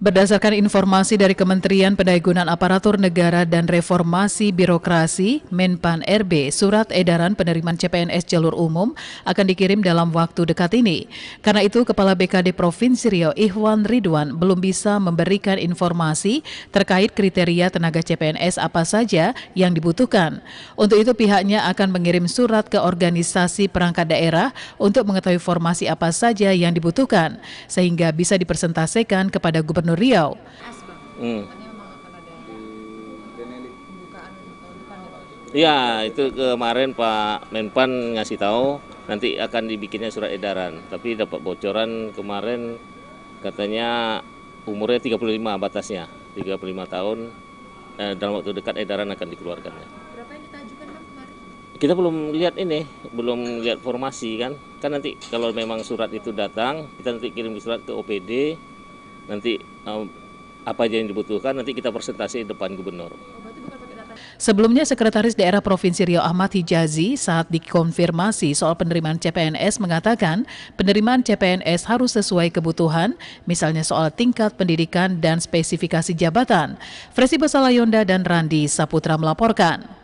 Berdasarkan informasi dari Kementerian Pendayagunan Aparatur Negara dan Reformasi Birokrasi, Menpan RB, surat edaran penerimaan CPNS jalur umum akan dikirim dalam waktu dekat ini. Karena itu, Kepala BKD Provinsi Riau Ikhwan Ridwan belum bisa memberikan informasi terkait kriteria tenaga CPNS apa saja yang dibutuhkan. Untuk itu, pihaknya akan mengirim surat ke organisasi perangkat daerah untuk mengetahui formasi apa saja yang dibutuhkan, sehingga bisa dipresentasikan kepada Gubernur Gubernur Riau. Hmm. Ya, itu kemarin Pak Menpan ngasih tahu nanti akan dibikinnya surat edaran. Tapi dapat bocoran kemarin katanya umurnya 35 batasnya. 35 tahun eh, dalam waktu dekat edaran akan dikeluarkan. Ya. Berapa yang ditajukan Bang kemarin? Kita belum lihat ini, belum lihat formasi kan. Kan nanti kalau memang surat itu datang, kita nanti kirim surat ke OPD, nanti um, apa aja yang dibutuhkan nanti kita presentasi di depan gubernur. Sebelumnya, Sekretaris Daerah Provinsi Riau Ahmad Hijazi saat dikonfirmasi soal penerimaan CPNS mengatakan penerimaan CPNS harus sesuai kebutuhan, misalnya soal tingkat pendidikan dan spesifikasi jabatan. Fresi Basalayonda dan Randi Saputra melaporkan.